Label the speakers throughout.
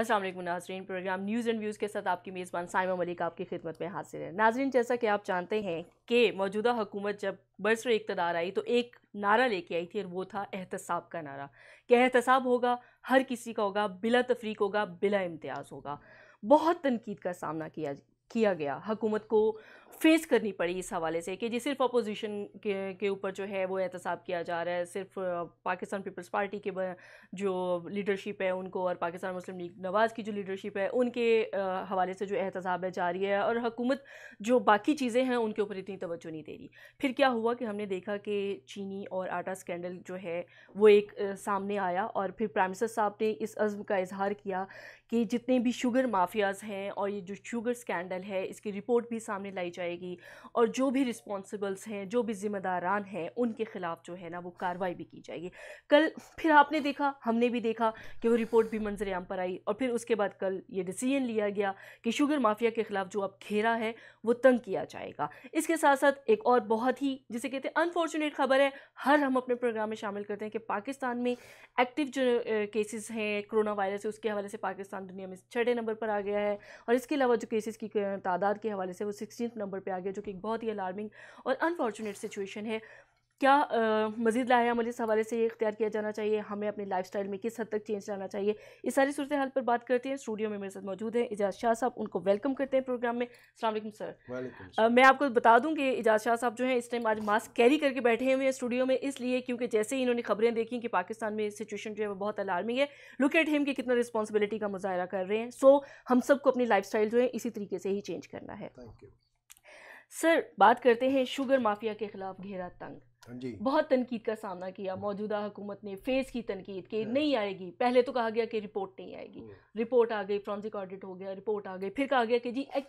Speaker 1: असलम नाजरीन programme news and views के साथ आपकी मेज़बान साइमा मलिक आपकी खिदमत में हाजिर है नाजरीन जैसा कि आप जानते हैं कि मौजूदा हुकूमत जब बरसर इकतदार आई तो एक नारा लेके आई थी और वो था एहतसाब का नारा कि एहतसाब होगा हर किसी का होगा बिला तफरीक होगा बिला इम्तियाज़ होगा बहुत तनकीद का सामना किया किया गया हुकूमत को फेस करनी पड़ी इस हवाले से कि जी सिर्फ अपोजिशन के के ऊपर जो है वो एहतसाब किया जा रहा है सिर्फ पाकिस्तान पीपल्स पार्टी के जो लीडरशिप है उनको और पाकिस्तान मुस्लिम लीग नवाज़ की जो लीडरशिप है उनके हवाले से जो एहतसाब है जारी है और हुकूमत जो बाकी चीज़ें हैं उनके ऊपर इतनी तोज्जो नहीं दे रही फिर क्या हुआ कि हमने देखा कि चीनी और आटा स्कैंडल जो है वो एक सामने आया और फिर प्राइम मिनिस्टर साहब ने इस अज़म का इजहार किया कि जितने भी शुगर माफियाज़ हैं और ये जो शुगर स्कैंडल है इसकी रिपोर्ट भी सामने लाई जाए जाएगी और जो भी रिस्पॉन्सिबल्स हैं जो भी ज़िम्मेदारान हैं उनके ख़िलाफ़ जो है ना वो कार्रवाई भी की जाएगी कल फिर आपने देखा हमने भी देखा कि वो रिपोर्ट भी मंजर आम पर आई और फिर उसके बाद कल ये डिसीजन लिया गया कि शुगर माफिया के ख़िलाफ़ जो अब घेरा है वो तंग किया जाएगा इसके साथ साथ एक और बहुत ही जिसे कहते हैं अनफॉर्चुनेट खबर है हर हम अपने प्रोग्राम में शामिल करते हैं कि पाकिस्तान में एक्टिव जो केसेस हैं कोरोना वायरस है उसके हवाले से पाकिस्तान दुनिया में छठे नंबर पर आ गया है और इसके अलावा जो केसेस की तादाद के हवाले से वो सिक्सटीन नंबर नंबर पर आ गया जो कि एक बहुत ही अलार्मिंग और अनफॉर्चुनेट सिचुएशन है क्या मजीद लाया अमल इस हवाले से ये इख्तियार किया जाना चाहिए हमें अपने लाइफ में किस हद तक चेंज लाना चाहिए इस सारी सूरत हाल पर बात करते हैं स्टूडियो में मेरे साथ मौजूद हैं इजाज़ शाह साहब उनको वेलकम करते हैं प्रोग्राम में अलमैकम सर आ, मैं आपको बता दूं कि एजाज शाह साहब जो हैं इस टाइम आज मास्क कैरी करके बैठे हुए हैं स्टूडियो में इसलिए क्योंकि जैसे ही इन्होंने खबरें देखी कि पाकिस्तान में सिचुएशन जो है वो बहुत अलार्मिंग है लुक एट हिम की कितना रिस्पॉन्सिबिलिटी का मुजाहरा कर रहे हैं सो हम सबको अपनी लाइफ जो है इसी तरीके से ही चेंज करना है थैंक यू सर बात करते हैं शुगर माफिया के खिलाफ घेरा तंग हाँ जी बहुत तनकीद का सामना किया मौजूदा हुकूमत ने फेस की तनकीद कि हाँ। नहीं आएगी पहले तो कहा गया कि रिपोर्ट नहीं आएगी रिपोर्ट आ गई फ्रॉन्सिक ऑडिट हो गया रिपोर्ट आ गई फिर कहा गया कि जी एक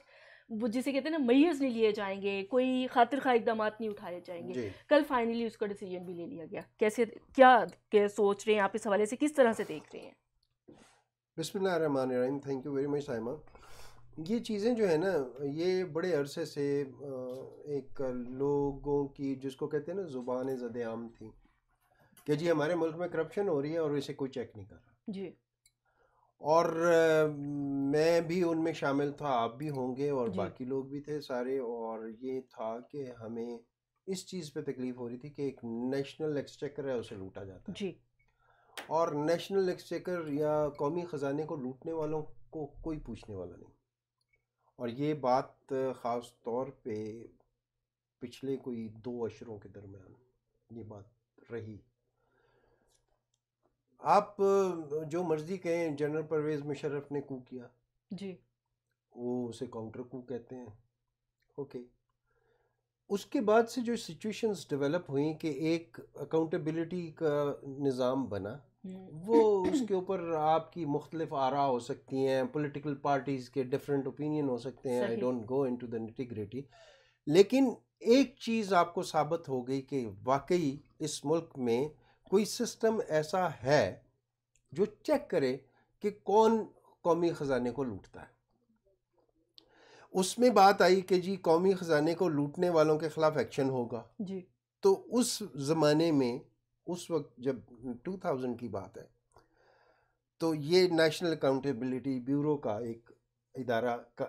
Speaker 1: वो जिसे कहते हैं ना मैयज नहीं लिए जाएंगे कोई खातिर खा इकदाम नहीं उठाए जाएंगे कल फाइनली उसका डिसीजन भी ले लिया गया कैसे क्या, क्या सोच रहे हैं आप इस हवाले से किस तरह से देख रहे हैं
Speaker 2: बिस्मिल्लाह रहमान रहीम thank you very much Saima ये चीज़ें जो है ना ये बड़े अरसे से एक लोगों की जिसको कहते हैं ना ज़ुबान ज़द आम थी कि जी हमारे मुल्क में करप्शन हो रही है और इसे कोई चेक नहीं कर रहा जी और मैं भी उनमें शामिल था आप भी होंगे और बाकी लोग भी थे सारे और ये था कि हमें इस चीज़ पे तकलीफ हो रही थी कि एक नेशनल एक्सचेकर है उसे लूटा जाता है जी और नेशनल एक्सचेकर या कौमी ख़जाने को लूटने वालों को कोई पूछने वाला नहीं और ये बात ख़ास तौर पे पिछले कोई दो अशरों के दरमियान ये बात रही आप जो मर्ज़ी कहें जनरल परवेज़ मुशर्रफ ने कू किया जी वो उसे काउंटर कू कहते हैं ओके उसके बाद से जो सिचुएशंस डेवलप हुई कि एक अकाउंटेबिलिटी का निज़ाम बना हम्म। वो उसके ऊपर आपकी मुख्तलिफ आरा हो सकती हैं पोलिटिकल पार्टीज़ के डिफरेंट ओपिनियन हो सकते हैं I don't go in to दिटिग्रिटी लेकिन एक चीज़ आपको साबित हो गई कि वाकई इस मुल्क में कोई सिस्टम ऐसा है जो चेक करे कि कौन कौमी ख़जाने को लूटता है उसमें बात आई कि जी कौमी ख़जाने को लूटने वालों के ख़िलाफ़ एक्शन होगा जी तो उस ज़माने में उस वक्त जब 2000 हम्म। की बात है तो ये नेशनल अकाउंटेबिलिटी ब्यूरो का एक इदारा का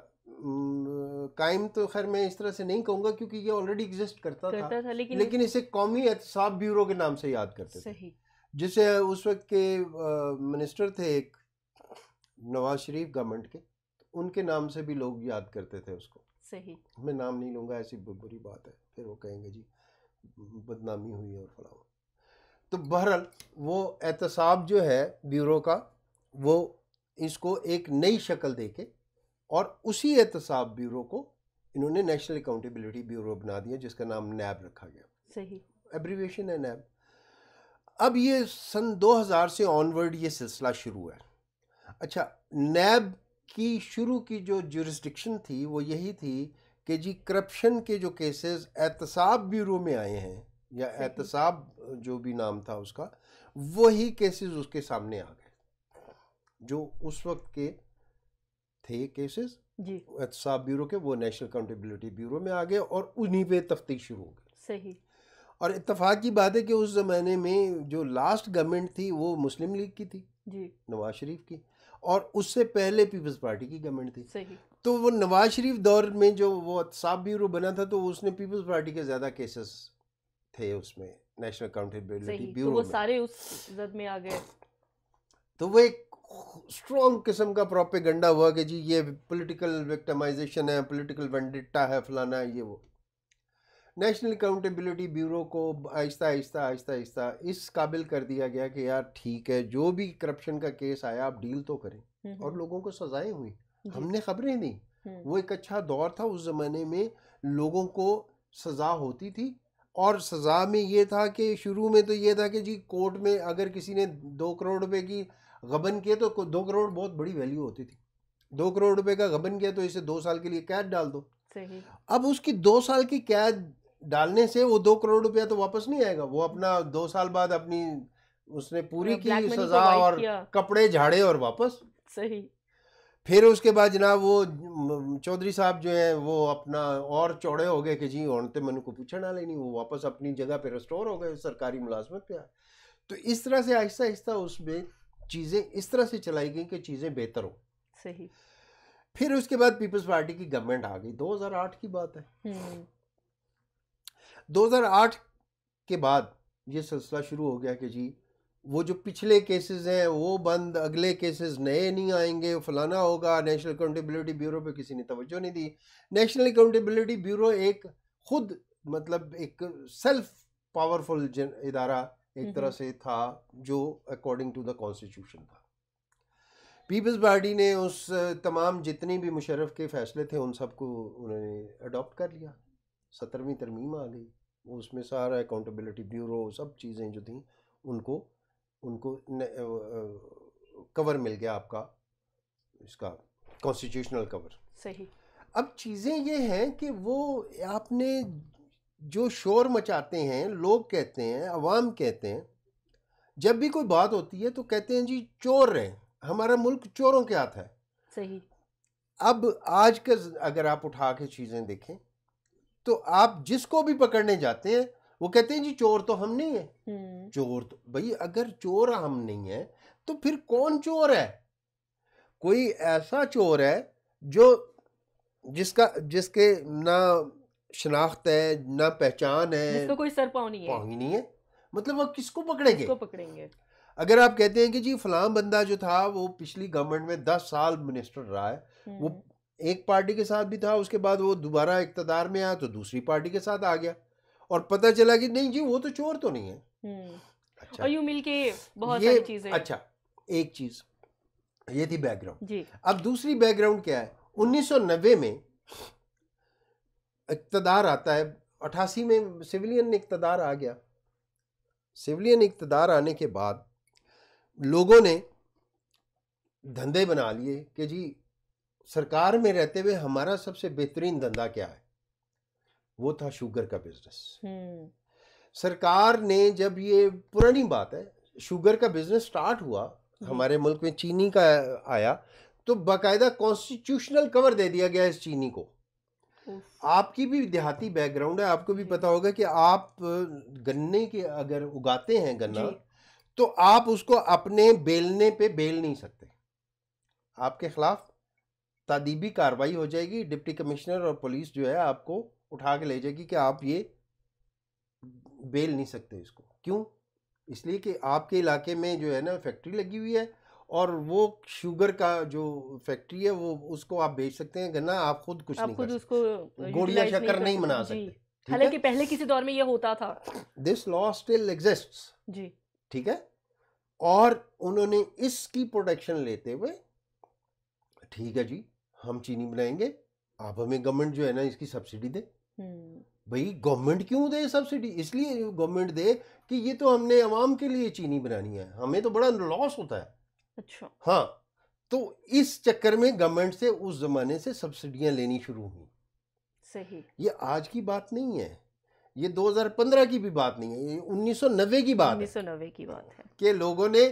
Speaker 2: कायम तो खैर मैं इस तरह से नहीं कहूँगा क्योंकि ये ऑलरेडी एग्जिस्ट करता, करता था, था लेकिन, लेकिन इसे कौमी एहतसाब ब्यूरो के नाम से याद करते सही। थे जिसे उस वक्त के मिनिस्टर थे एक नवाज शरीफ गवर्नमेंट के उनके नाम से भी लोग याद करते थे उसको सही मैं नाम नहीं लूँगा ऐसी बुरी बात है फिर वो कहेंगे जी बदनामी हुई है और फलावा तो बहरहाल वो एहतसाब जो है ब्यूरो का वो इसको एक नई शक्ल दे के और उसी एहतसाब ब्यूरो को इन्होंने नेशनल अकाउंटेबिलिटी ब्यूरो बना दिया जिसका नाम नैब रखा गया सही एब्रीविएशन है नैब अब ये सन 2000 से ऑनवर्ड ये सिलसिला शुरू है अच्छा नैब की शुरू की जो जुरिस्डिक्शन थी वो यही थी कि जी करप्शन के जो केसेस एहतसाब ब्यूरो में आए हैं या हम्म, हम्म। एहतसाब जो भी नाम था उसका वही केसेस उसके सामने आ गए जो उस वक्त के थे केसेस एहतसाब ब्यूरो के वो नेशनल अकाउंटेबिलिटी ब्यूरो में आ गए और उन्हीं पे तफ्तीश शुरू हो गई सही और इतफाक़ की बात है कि उस ज़माने में जो लास्ट गवर्नमेंट थी वो मुस्लिम लीग की थी जी नवाज शरीफ की और उससे पहले पीपल्स पार्टी की गवर्नमेंट थी सही तो वो नवाज शरीफ दौर में जो वो साफ ब्यूरो बना था तो उसने पीपल्स पार्टी के ज़्यादा केसेस थे उसमें नेशनल अकाउंटेबिलिटी ब्यूरो तो वो में. सारे
Speaker 1: उस जद में आ गए
Speaker 2: तो वो एक स्ट्रॉन्ग किस्म का प्रोपेगेंडा हुआ कि जी ये पॉलिटिकल विक्टिमाइजेशन है पॉलिटिकल वेंडिटा है फलाना है ये वो नेशनल अकाउंटेबिलिटी ब्यूरो को आहिस्ता आहिस्ता आहिस्ता आहिस्ता इस काबिल कर दिया गया कि यार ठीक है जो भी करप्शन का केस आया आप डील तो करें हम्म, हम्म। और लोगों को सजाएं हुई हमने खबरें दी हम्म। वो एक अच्छा दौर था उस ज़माने में लोगों को सज़ा होती थी और सज़ा में ये था कि शुरू में तो ये था कि जी कोर्ट में अगर किसी ने दो करोड़ रुपए की गबन किया तो दो करोड़ बहुत बड़ी वैल्यू होती थी दो करोड़ रुपए का गबन किया तो इसे दो साल के लिए कैद डाल दो सही अब उसकी दो साल की कैद डालने से वो दो करोड़ रुपया तो वापस नहीं आएगा वो अपना दो साल बाद अपनी उसने पूरी की सजा और कपड़े झाड़े और वापस सही फिर उसके बाद जनाब वो चौधरी साहब जो है वो अपना और चौड़े हो गए कि जी हूँ तो मैंने को पूछा ना लेनी वो वापस अपनी जगह पे रिस्टोर हो गए सरकारी मुलाजमत पे आए तो इस तरह से आहिस्ता आहिस्ता उसमें चीज़ें इस तरह से चलाई गई कि चीज़ें बेहतर हो सही फिर उसके बाद पीपल्स पार्टी की गवर्नमेंट आ गई 2008 की बात है 2008 हम्म। के बाद ये सिलसिला शुरू हो गया कि जी वो जो पिछले केसेस हैं वो बंद अगले केसेस नए नहीं आएंगे फलाना होगा नेशनल अकाउंटेबिलिटी ब्यूरो पे किसी ने तवज्जो नहीं दी नेशनल अकाउंटेबिलिटी ब्यूरो एक खुद मतलब एक सेल्फ पावरफुल इदारा एक तरह हम्म। से था जो अकॉर्डिंग टू द कॉन्स्टिट्यूशन था पीपल्स पार्टी ने उस तमाम जितनी भी मुशरफ के फैसले थे उन सबको उन्होंने अडॉप्ट कर लिया सत्रहवीं तरमीम आ गई उसमें सारा अकाउंटेबिलिटी ब्यूरो सब चीज़ें जो थी उनको उनको कवर मिल गया आपका इसका कॉन्स्टिट्यूशनल कवर सही अब चीज़ें ये हैं कि वो आपने जो शोर मचाते हैं लोग कहते हैं अवाम कहते हैं जब भी कोई बात होती है तो कहते हैं जी चोर हैं हमारा मुल्क चोरों के हाथ है सही अब आज का अगर आप उठा के चीज़ें देखें तो आप जिसको भी पकड़ने जाते हैं वो कहते हैं जी चोर तो हम नहीं है हम्म। चोर तो भाई अगर चोर हम नहीं है तो फिर कौन चोर है कोई ऐसा चोर है जो जिसका जिसके ना शनाख्त है ना पहचान है जिसको
Speaker 1: कोई सर पाँव नहीं है
Speaker 2: नहीं है मतलब वो किसको पकड़ेंगे किसको पकड़ेंगे अगर आप कहते हैं कि जी फलाम बंदा जो था वो पिछली गवर्नमेंट में दस साल मिनिस्टर रहा है वो हम्म। एक पार्टी के साथ भी था उसके बाद वो दोबारा इकतदार में आया तो दूसरी पार्टी के साथ आ गया और पता चला कि नहीं जी वो तो चोर तो नहीं है
Speaker 1: हम्म। अच्छा और मिल के बहुत सारी चीजें अच्छा
Speaker 2: एक चीज ये थी बैकग्राउंड जी अब दूसरी बैकग्राउंड क्या है 1990 में इकतदार आता है अठासी में सिविलियन इकतदार आ गया सिविलियन इकतदार आने के बाद लोगों ने धंधे बना लिए कि जी सरकार में रहते हुए हमारा सबसे बेहतरीन धंधा क्या है वो था शुगर का बिजनेस हम्म। सरकार ने जब ये पुरानी बात है शुगर का बिजनेस स्टार्ट हुआ हम्म। हमारे मुल्क में चीनी का आया तो बाकायदा कॉन्स्टिट्यूशनल कवर दे दिया गया इस चीनी को आपकी भी देहाती बैकग्राउंड है आपको भी पता होगा कि आप गन्ने के अगर उगाते हैं गन्ना तो आप उसको अपने बेलने पे बेल नहीं सकते आपके खिलाफ तादीबी कार्रवाई हो जाएगी डिप्टी कमिश्नर और पुलिस जो है आपको उठा के ले जाएगी कि आप ये बेल नहीं सकते इसको क्यों इसलिए कि आपके इलाके में जो है ना फैक्ट्री लगी हुई है और वो शुगर का जो फैक्ट्री है वो उसको आप बेच सकते हैं गन्ना आप खुद कुछ आप नहीं खुद उसको
Speaker 1: uh, गोड़िया शक्कर नहीं बना सकते हालांकि पहले किसी दौर में ये होता था
Speaker 2: दिस लॉ स्टिल एग्जिस्ट जी ठीक है और उन्होंने इसकी प्रोटेक्शन लेते हुए ठीक है जी हम चीनी बनाएंगे आप हमें गवर्नमेंट जो है ना इसकी सब्सिडी दे हम्म। भाई गवर्नमेंट क्यों दे सब्सिडी इसलिए गवर्नमेंट दे कि ये तो हमने आवाम के लिए चीनी बनानी है हमें तो बड़ा लॉस होता है अच्छा हाँ तो इस चक्कर में गवर्नमेंट से उस जमाने से सब्सिडियां लेनी शुरू हुई सही ये आज की बात नहीं है ये 2015 की भी बात नहीं है ये 1990 की बात
Speaker 1: 1990 की बात है
Speaker 2: कि लोगों ने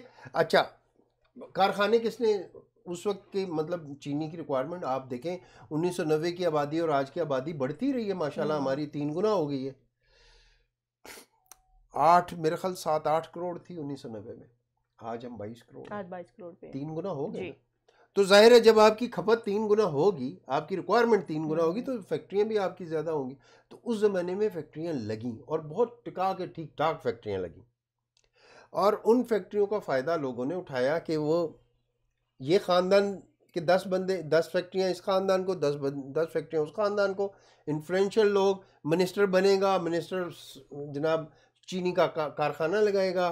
Speaker 2: अच्छा कारखाने किसने उस वक्त के मतलब चीनी की रिक्वायरमेंट आप देखें 1990 की आबादी और आज की आबादी बढ़ती रही है माशाल्लाह हम्म। हमारी तीन गुना हो गई है आठ मेरे ख्याल सात आठ करोड़ थी उन्नीस में आज हम बाईस करोड़
Speaker 1: आज बाईस करोड़ पे तीन गुना हो गए
Speaker 2: तो जाहिर है जब आपकी खपत तीन गुना होगी आपकी रिक्वायरमेंट तीन गुना होगी हम्म। तो फैक्ट्रियाँ भी आपकी ज़्यादा होंगी तो उस ज़माने में फैक्ट्रियाँ लगी और बहुत टिका के ठीक ठाक फैक्ट्रियाँ लगी और उन फैक्ट्रियों का फ़ायदा लोगों ने उठाया कि वो ये ख़ानदान के दस बंदे दस फैक्ट्रियाँ इस ख़ानदान को दस दस फैक्ट्रियाँ उस ख़ानदान को इन्फ्लुएंशियल लोग मिनिस्टर बनेगा मिनिस्टर जनाब चीनी का कारखाना लगाएगा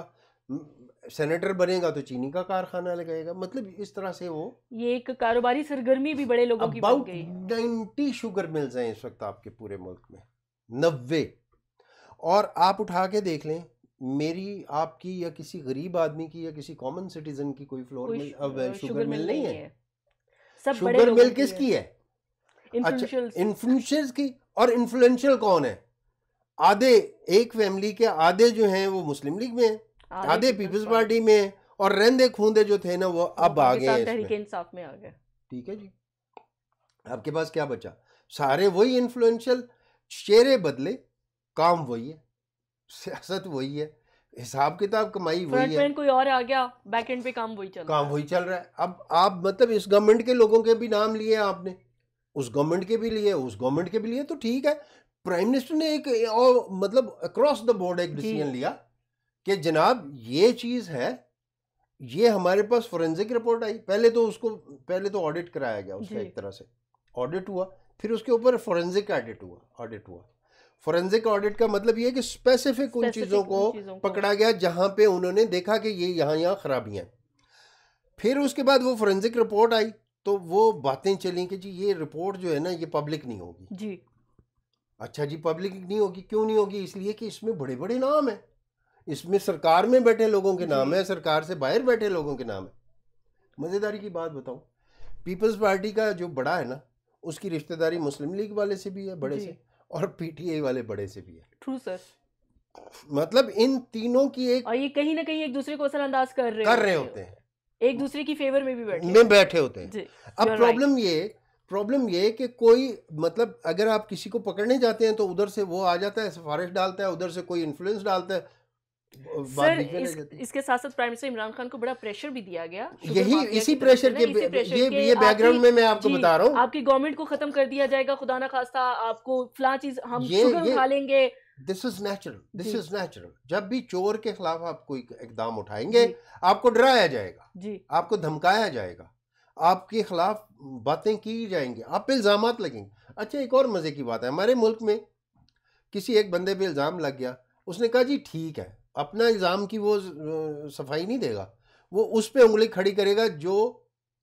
Speaker 2: सेनेटर बनेगा तो चीनी का कारखाना लगाएगा मतलब इस तरह से वो
Speaker 1: ये एक कारोबारी सरगर्मी भी बड़े लोगों की अबाउट
Speaker 2: नाइन्टी शुगर मिल्स हैं इस वक्त आपके पूरे मुल्क में नब्बे और आप उठा के देख लें मेरी आपकी या किसी गरीब आदमी की या किसी कॉमन सिटीजन की कोई फ्लोर मिल अब शुगर मिल नहीं है
Speaker 1: सब शुगर मिल किसकी है अच्छा
Speaker 2: इन्फ्लुएंशियल की और इन्फ्लुएंशियल कौन है आधे एक फैमिली के आधे जो हैं वो मुस्लिम लीग
Speaker 1: में है आधे पीपल्स पार्टी
Speaker 2: में है और रेंदे खूंदे जो थे ना वो अब आ गए आ
Speaker 1: गए
Speaker 2: ठीक है जी आपके पास क्या बचा सारे वही इन्फ्लुएंशियल चेहरे बदले काम वही है सियासत वही है हिसाब किताब कमाई वही है
Speaker 1: कोई और आ गया बैक एंड पे काम वही चल काम
Speaker 2: वही चल रहा है अब आप मतलब इस गवर्नमेंट के लोगों के भी नाम लिए आपने उस गवर्नमेंट के भी लिए उस गवर्नमेंट के भी लिए तो ठीक है प्राइम मिनिस्टर ने एक और मतलब अक्रॉस द बोर्ड एक डिसीजन लिया कि जनाब ये चीज़ है ये हमारे पास फोरेंसिक रिपोर्ट आई पहले तो उसको पहले तो ऑडिट कराया गया उसका एक तरह से ऑडिट हुआ फिर उसके ऊपर फोरेंसिक ऑडिट हुआ ऑडिट हुआ फोरेंसिक ऑडिट का मतलब ये है कि स्पेसिफिक उन चीज़ों को पकड़ा गया जहां पे उन्होंने देखा कि ये यहाँ यहाँ खराबियां फिर उसके बाद वो फोरेंसिक रिपोर्ट आई तो वो बातें चली कि जी ये रिपोर्ट जो है ना ये पब्लिक नहीं होगी जी अच्छा जी पब्लिक नहीं होगी क्यों नहीं होगी इसलिए कि इसमें बड़े बड़े नाम है इसमें सरकार में बैठे लोगों के नाम है सरकार से बाहर बैठे लोगों के नाम है मज़ेदारी की बात बताऊं पीपल्स पार्टी का जो बड़ा है ना उसकी रिश्तेदारी मुस्लिम लीग वाले से भी है बड़े से और पीटीआई वाले बड़े से भी है ट्रू सर मतलब इन
Speaker 1: तीनों की एक और ये कहीं ना कहीं एक दूसरे को असरअंदाज कर रहे कर रहे होते हैं एक दूसरे की फेवर में भी बैठे में बैठे होते हैं अब प्रॉब्लम ये
Speaker 2: प्रॉब्लम ये कि कोई मतलब अगर आप किसी को पकड़ने जाते हैं तो उधर से वो आ जाता है सिफारिश डालता है उधर से कोई इन्फ्लुएंस डालता है सर इस,
Speaker 1: इसके साथ साथ प्राइम मिनिस्टर इमरान खान को बड़ा प्रेशर भी दिया गया तो यही
Speaker 2: इसी प्रेशर के, प्रेशर ये के ये बैकग्राउंड में मैं आपको बता रहा हूँ
Speaker 1: आपकी गवर्नमेंट को खत्म कर दिया जाएगा खुदा ना खास्ता आपको फला चीज हम ये, उठा लेंगे
Speaker 2: this is natural this is natural जब भी चोर के खिलाफ आप कोई इकदाम उठाएंगे आपको डराया जाएगा जी आपको धमकाया जाएगा आपके खिलाफ बातें की जाएंगी आप पे इल्ज़ाम लगेंगे अच्छा एक और मज़े की बात है हमारे मुल्क में किसी एक बंदे पे इल्ज़ाम लग गया उसने कहा जी ठीक है अपना एग्ज़ाम की वो सफाई नहीं देगा वो उस पे उंगली खड़ी करेगा जो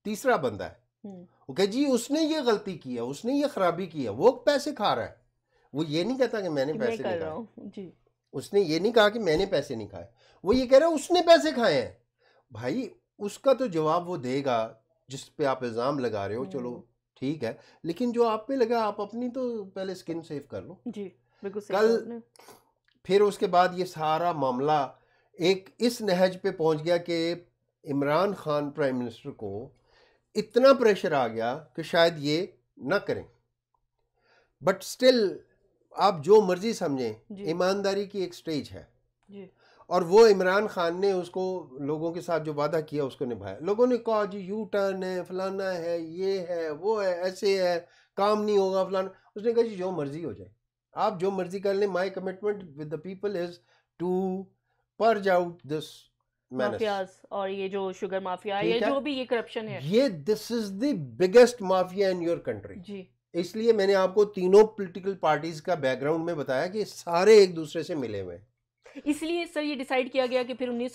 Speaker 2: तीसरा बंदा है वो हम्म। कह जी उसने ये गलती की है उसने ये खराबी की है वो पैसे खा रहा है वो ये नहीं कहता कि मैंने पैसे नहीं खाए उसने ये नहीं कहा कि मैंने पैसे नहीं खाए वो ये कह रहा है उसने पैसे खाए हैं भाई उसका तो जवाब वो देगा जिस पे आप इल्ज़ाम लगा रहे हो चलो हम्म। ठीक है लेकिन जो आप पे लगा आप अपनी तो पहले स्किन सेफ कर लो
Speaker 1: जी बिल्कुल कल
Speaker 2: फिर उसके बाद ये सारा मामला एक इस नहज पे पहुंच गया कि इमरान खान प्राइम मिनिस्टर को इतना प्रेशर आ गया कि शायद ये ना करें बट स्टिल आप जो मर्जी समझें ईमानदारी की एक स्टेज है और वो इमरान खान ने उसको लोगों के साथ जो वादा किया उसको निभाया लोगों ने कहा जी यू टर्न है फलाना है ये है वो है ऐसे है काम नहीं होगा फलाना उसने कहा जी जो मर्जी हो जाए आप जो मर्जी कर लें my commitment with the people is to purge out this
Speaker 1: और ये जो शुगर माफिया ये जो भी ये करप्शन है ये
Speaker 2: this is the biggest mafia in your country जी इसलिए मैंने आपको तीनों पॉलिटिकल पार्टीज का बैकग्राउंड में बताया कि सारे एक दूसरे से मिले हुए
Speaker 1: इसलिए सर ये डिसाइड किया गया कि फिर उन्नीस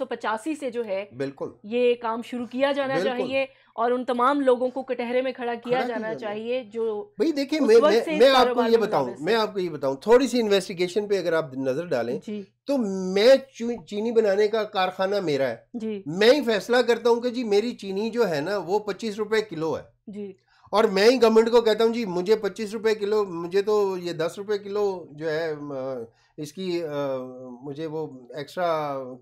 Speaker 1: से जो है बिल्कुल ये काम शुरू किया जाना चाहिए और उन तमाम लोगों को कटहरे में खड़ा किया जाना चाहिए जो
Speaker 2: भाई देखिए मैं मैं, मैं आपको ये बताऊं मैं आपको ये बताऊं थोड़ी सी इन्वेस्टिगेशन पे अगर आप नजर डालें तो मैं चीनी बनाने का कारखाना मेरा है मैं ही फैसला करता हूँ कि जी मेरी चीनी जो है ना वो पच्चीस रुपए किलो है जी और मैं ही गवर्नमेंट को कहता हूँ जी मुझे पच्चीस रुपये किलो मुझे तो ये दस रुपये किलो जो है इसकी मुझे वो एक्स्ट्रा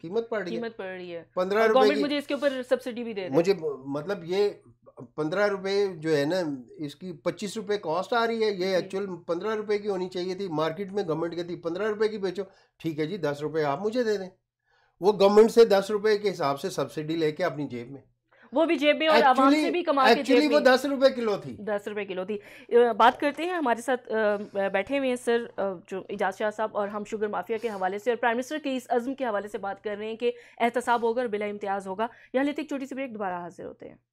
Speaker 2: कीमत पड़ रही है कीमत
Speaker 1: पड़ रही है पंद्रह रुपये मुझे इसके ऊपर सब्सिडी भी दे मुझे
Speaker 2: मतलब ये पंद्रह रुपये जो है ना इसकी पच्चीस रुपये कॉस्ट आ रही है ये एक्चुअल पंद्रह रुपये की होनी चाहिए थी मार्केट में गवर्नमेंट की थी पंद्रह रुपये की बेचो ठीक है जी दस रुपये आप मुझे दे दें वो गवर्नमेंट से दस रुपये के हिसाब से सब्सिडी लेके अपनी जेब में
Speaker 1: वो भी जेब में और आवाम से भी कमा के जेब वो दस रुपए किलो थी दस रुपए किलो थी बात करते हैं हमारे साथ बैठे हुए हैं सर जो एजाज शाह साहब और हम शुगर माफिया के हवाले से और प्राइम मिनिस्टर के इस अज़म के हवाले से बात कर रहे हैं कि एहतसाब होगा और बिला इम्तियाज़ होगा यहाँ लेते एक छोटी सी ब्रेक दोबारा हाजिर होते हैं